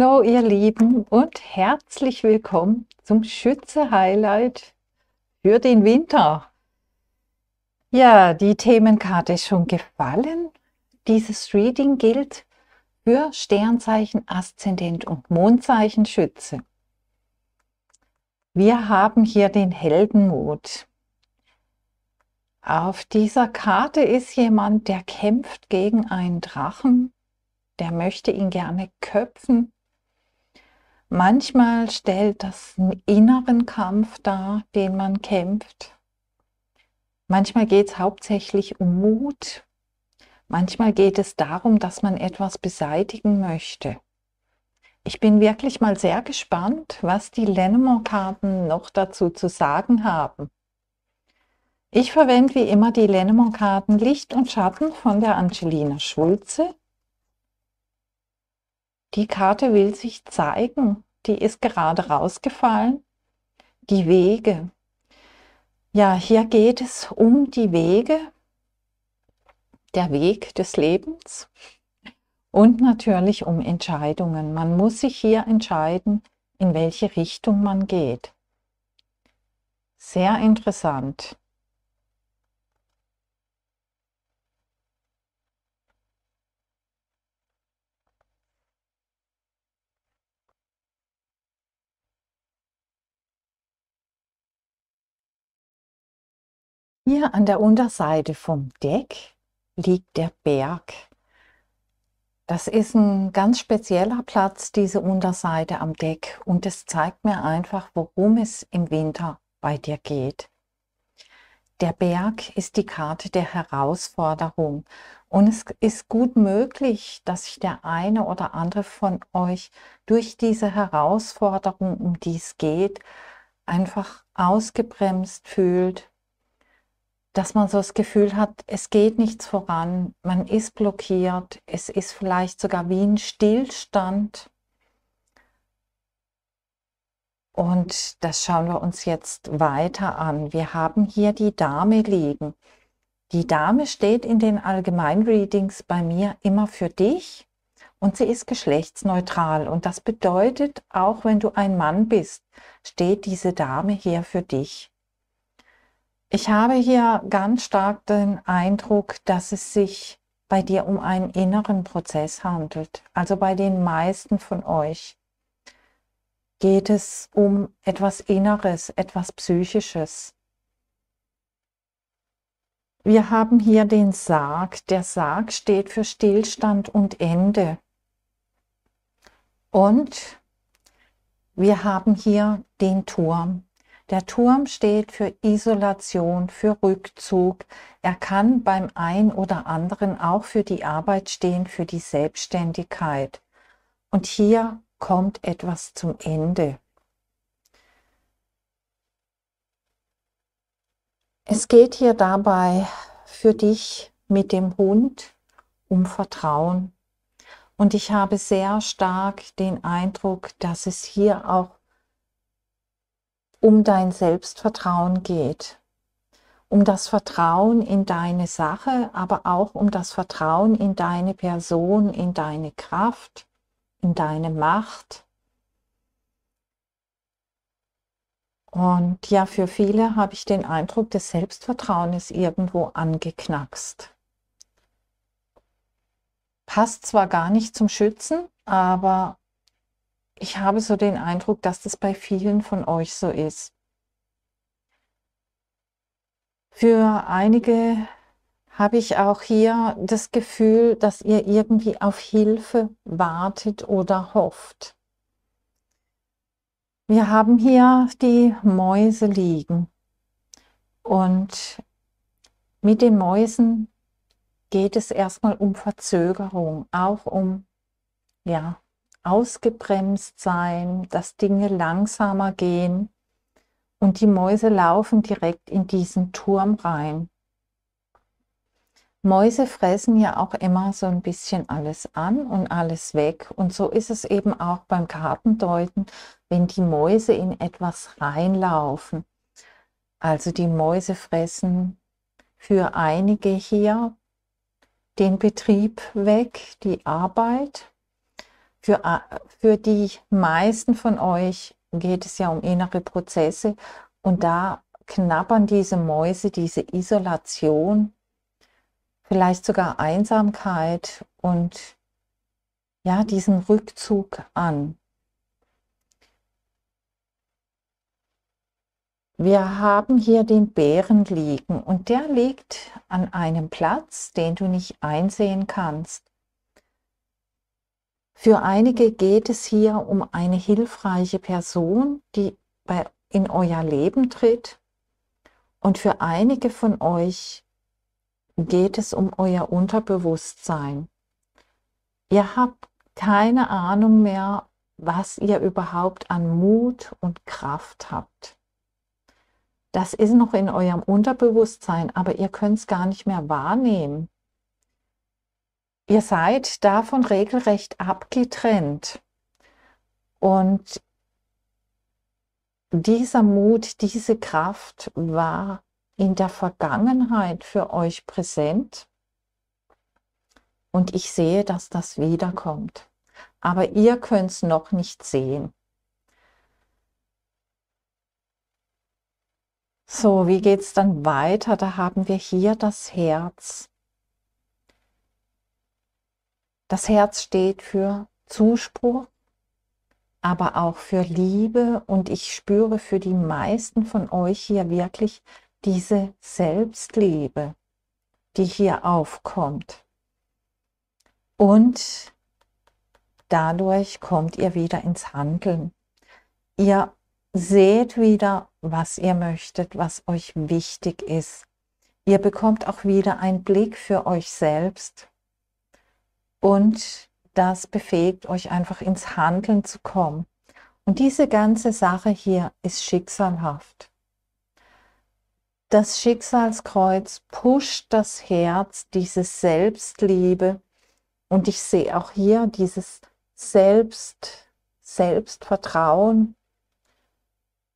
Hallo ihr Lieben und herzlich willkommen zum Schütze-Highlight für den Winter. Ja, die Themenkarte ist schon gefallen. Dieses Reading gilt für Sternzeichen, Aszendent und Mondzeichen Schütze. Wir haben hier den Heldenmut. Auf dieser Karte ist jemand, der kämpft gegen einen Drachen, der möchte ihn gerne köpfen Manchmal stellt das einen inneren Kampf dar, den man kämpft. Manchmal geht es hauptsächlich um Mut. Manchmal geht es darum, dass man etwas beseitigen möchte. Ich bin wirklich mal sehr gespannt, was die Lenormand-Karten noch dazu zu sagen haben. Ich verwende wie immer die Lenormand-Karten Licht und Schatten von der Angelina Schulze. Die Karte will sich zeigen die ist gerade rausgefallen. Die Wege. Ja, hier geht es um die Wege, der Weg des Lebens und natürlich um Entscheidungen. Man muss sich hier entscheiden, in welche Richtung man geht. Sehr interessant. Hier an der Unterseite vom Deck liegt der Berg. Das ist ein ganz spezieller Platz, diese Unterseite am Deck. Und es zeigt mir einfach, worum es im Winter bei dir geht. Der Berg ist die Karte der Herausforderung. Und es ist gut möglich, dass sich der eine oder andere von euch durch diese Herausforderung, um die es geht, einfach ausgebremst fühlt, dass man so das Gefühl hat, es geht nichts voran, man ist blockiert, es ist vielleicht sogar wie ein Stillstand. Und das schauen wir uns jetzt weiter an. Wir haben hier die Dame liegen. Die Dame steht in den Allgemeinreadings bei mir immer für dich und sie ist geschlechtsneutral. Und das bedeutet, auch wenn du ein Mann bist, steht diese Dame hier für dich. Ich habe hier ganz stark den Eindruck, dass es sich bei dir um einen inneren Prozess handelt. Also bei den meisten von euch geht es um etwas Inneres, etwas Psychisches. Wir haben hier den Sarg. Der Sarg steht für Stillstand und Ende. Und wir haben hier den Turm. Der Turm steht für Isolation, für Rückzug. Er kann beim ein oder anderen auch für die Arbeit stehen, für die Selbstständigkeit. Und hier kommt etwas zum Ende. Es geht hier dabei für dich mit dem Hund um Vertrauen. Und ich habe sehr stark den Eindruck, dass es hier auch um dein Selbstvertrauen geht. Um das Vertrauen in deine Sache, aber auch um das Vertrauen in deine Person, in deine Kraft, in deine Macht. Und ja, für viele habe ich den Eindruck, das Selbstvertrauen ist irgendwo angeknackst. Passt zwar gar nicht zum Schützen, aber ich habe so den Eindruck, dass das bei vielen von euch so ist. Für einige habe ich auch hier das Gefühl, dass ihr irgendwie auf Hilfe wartet oder hofft. Wir haben hier die Mäuse liegen und mit den Mäusen geht es erstmal um Verzögerung, auch um ja, ausgebremst sein, dass Dinge langsamer gehen und die Mäuse laufen direkt in diesen Turm rein. Mäuse fressen ja auch immer so ein bisschen alles an und alles weg. Und so ist es eben auch beim Kartendeuten, wenn die Mäuse in etwas reinlaufen. Also die Mäuse fressen für einige hier den Betrieb weg, die Arbeit für, äh, für die meisten von euch geht es ja um innere Prozesse und da knabbern diese Mäuse diese Isolation, vielleicht sogar Einsamkeit und ja, diesen Rückzug an. Wir haben hier den Bären liegen und der liegt an einem Platz, den du nicht einsehen kannst. Für einige geht es hier um eine hilfreiche Person, die bei, in euer Leben tritt. Und für einige von euch geht es um euer Unterbewusstsein. Ihr habt keine Ahnung mehr, was ihr überhaupt an Mut und Kraft habt. Das ist noch in eurem Unterbewusstsein, aber ihr könnt es gar nicht mehr wahrnehmen ihr seid davon regelrecht abgetrennt. Und dieser Mut, diese Kraft war in der Vergangenheit für euch präsent. Und ich sehe, dass das wiederkommt. Aber ihr könnt es noch nicht sehen. So, wie geht es dann weiter? Da haben wir hier das Herz. Das Herz steht für Zuspruch, aber auch für Liebe und ich spüre für die meisten von euch hier wirklich diese Selbstliebe, die hier aufkommt. Und dadurch kommt ihr wieder ins Handeln. Ihr seht wieder, was ihr möchtet, was euch wichtig ist. Ihr bekommt auch wieder einen Blick für euch selbst und das befähigt euch einfach ins Handeln zu kommen. Und diese ganze Sache hier ist schicksalhaft. Das Schicksalskreuz pusht das Herz, diese Selbstliebe. Und ich sehe auch hier dieses Selbst, Selbstvertrauen.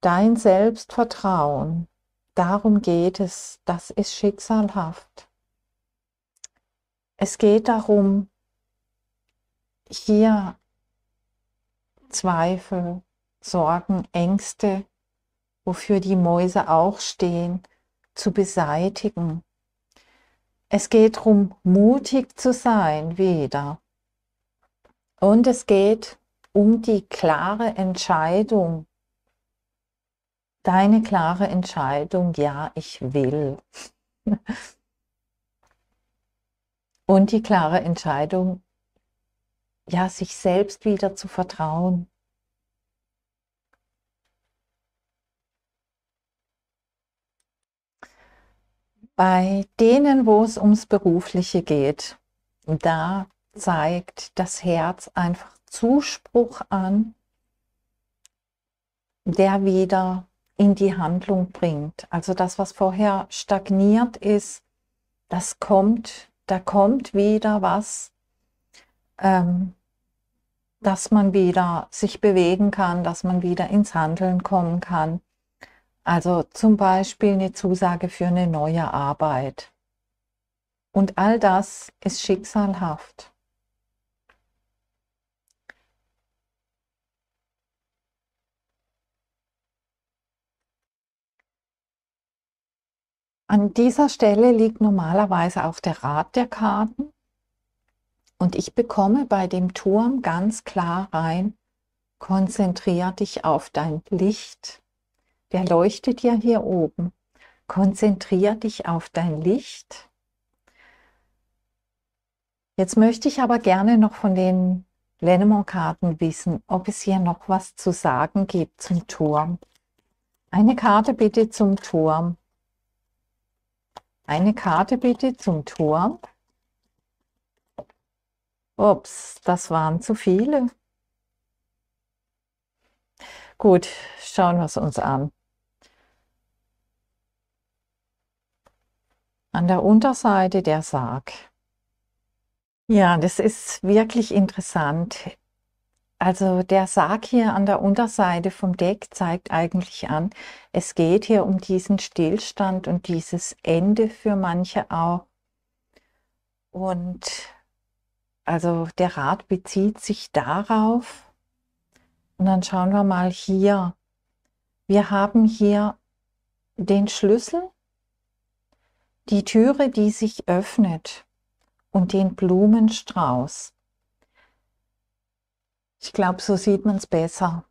Dein Selbstvertrauen. Darum geht es. Das ist schicksalhaft. Es geht darum, hier Zweifel, Sorgen, Ängste, wofür die Mäuse auch stehen, zu beseitigen. Es geht darum, mutig zu sein wieder. Und es geht um die klare Entscheidung. Deine klare Entscheidung, ja, ich will. Und die klare Entscheidung, ja, sich selbst wieder zu vertrauen. Bei denen, wo es ums Berufliche geht, da zeigt das Herz einfach Zuspruch an, der wieder in die Handlung bringt. Also das, was vorher stagniert ist, das kommt, da kommt wieder was, ähm, dass man wieder sich bewegen kann, dass man wieder ins Handeln kommen kann. Also zum Beispiel eine Zusage für eine neue Arbeit. Und all das ist schicksalhaft. An dieser Stelle liegt normalerweise auch der Rat der Karten. Und ich bekomme bei dem Turm ganz klar rein, konzentrier dich auf dein Licht. Der leuchtet ja hier oben. Konzentrier dich auf dein Licht. Jetzt möchte ich aber gerne noch von den Lenormand-Karten wissen, ob es hier noch was zu sagen gibt zum Turm. Eine Karte bitte zum Turm. Eine Karte bitte zum Turm. Ups, das waren zu viele. Gut, schauen wir es uns an. An der Unterseite der Sarg. Ja, das ist wirklich interessant. Also der Sarg hier an der Unterseite vom Deck zeigt eigentlich an, es geht hier um diesen Stillstand und dieses Ende für manche auch. Und also der Rat bezieht sich darauf. Und dann schauen wir mal hier. Wir haben hier den Schlüssel, die Türe, die sich öffnet und den Blumenstrauß. Ich glaube, so sieht man es besser.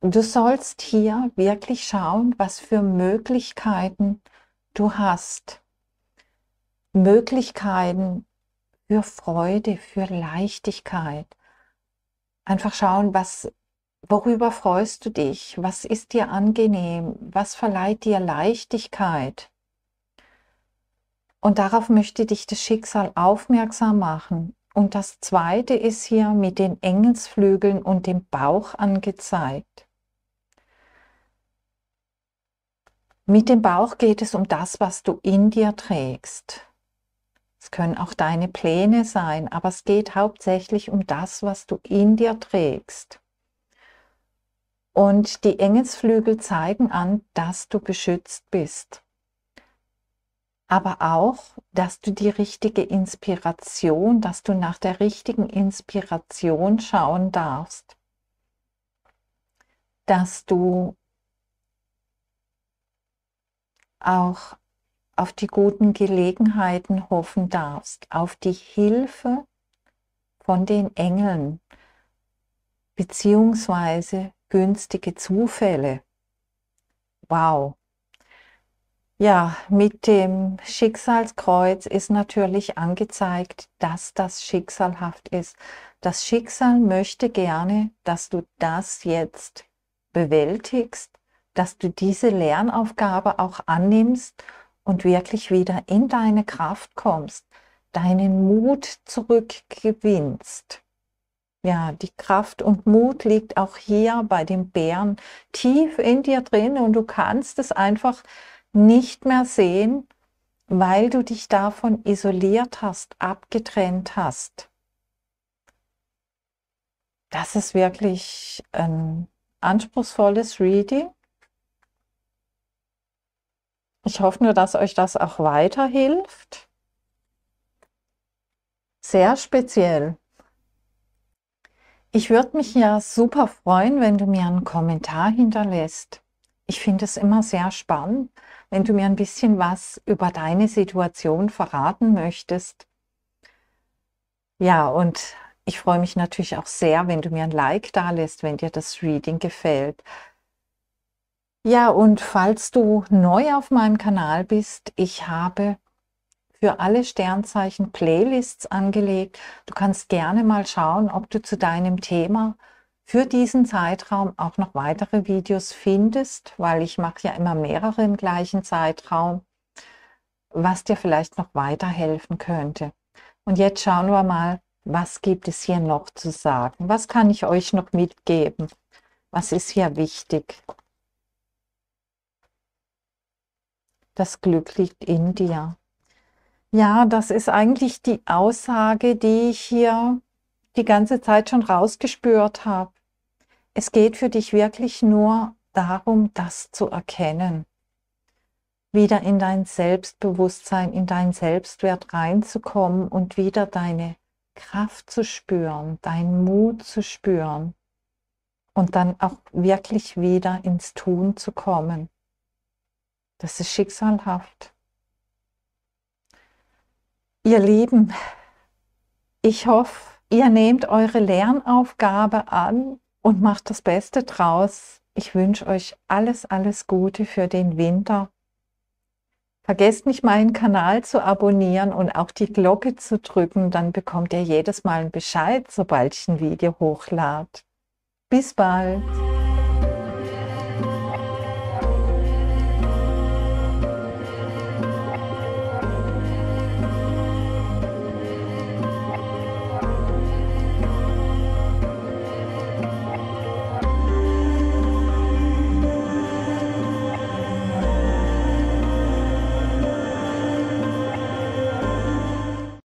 Du sollst hier wirklich schauen, was für Möglichkeiten du hast. Möglichkeiten, für Freude, für Leichtigkeit. Einfach schauen, was, worüber freust du dich? Was ist dir angenehm? Was verleiht dir Leichtigkeit? Und darauf möchte dich das Schicksal aufmerksam machen. Und das zweite ist hier mit den Engelsflügeln und dem Bauch angezeigt. Mit dem Bauch geht es um das, was du in dir trägst. Es können auch deine Pläne sein, aber es geht hauptsächlich um das, was du in dir trägst. Und die Engelsflügel zeigen an, dass du beschützt bist. Aber auch, dass du die richtige Inspiration, dass du nach der richtigen Inspiration schauen darfst. Dass du auch auf die guten Gelegenheiten hoffen darfst, auf die Hilfe von den Engeln, beziehungsweise günstige Zufälle. Wow. Ja, mit dem Schicksalskreuz ist natürlich angezeigt, dass das schicksalhaft ist. Das Schicksal möchte gerne, dass du das jetzt bewältigst, dass du diese Lernaufgabe auch annimmst und wirklich wieder in deine Kraft kommst, deinen Mut zurückgewinnst. Ja, die Kraft und Mut liegt auch hier bei dem Bären tief in dir drin und du kannst es einfach nicht mehr sehen, weil du dich davon isoliert hast, abgetrennt hast. Das ist wirklich ein anspruchsvolles Reading ich hoffe nur, dass euch das auch weiterhilft. Sehr speziell. Ich würde mich ja super freuen, wenn du mir einen Kommentar hinterlässt. Ich finde es immer sehr spannend, wenn du mir ein bisschen was über deine Situation verraten möchtest. Ja, und ich freue mich natürlich auch sehr, wenn du mir ein Like da lässt, wenn dir das Reading gefällt. Ja, und falls du neu auf meinem Kanal bist, ich habe für alle Sternzeichen Playlists angelegt. Du kannst gerne mal schauen, ob du zu deinem Thema für diesen Zeitraum auch noch weitere Videos findest, weil ich mache ja immer mehrere im gleichen Zeitraum, was dir vielleicht noch weiterhelfen könnte. Und jetzt schauen wir mal, was gibt es hier noch zu sagen? Was kann ich euch noch mitgeben? Was ist hier wichtig? Das Glück liegt in dir. Ja, das ist eigentlich die Aussage, die ich hier die ganze Zeit schon rausgespürt habe. Es geht für dich wirklich nur darum, das zu erkennen. Wieder in dein Selbstbewusstsein, in dein Selbstwert reinzukommen und wieder deine Kraft zu spüren, deinen Mut zu spüren und dann auch wirklich wieder ins Tun zu kommen. Das ist schicksalhaft. Ihr Lieben, ich hoffe, ihr nehmt eure Lernaufgabe an und macht das Beste draus. Ich wünsche euch alles, alles Gute für den Winter. Vergesst nicht, meinen Kanal zu abonnieren und auch die Glocke zu drücken, dann bekommt ihr jedes Mal einen Bescheid, sobald ich ein Video hochlade. Bis bald!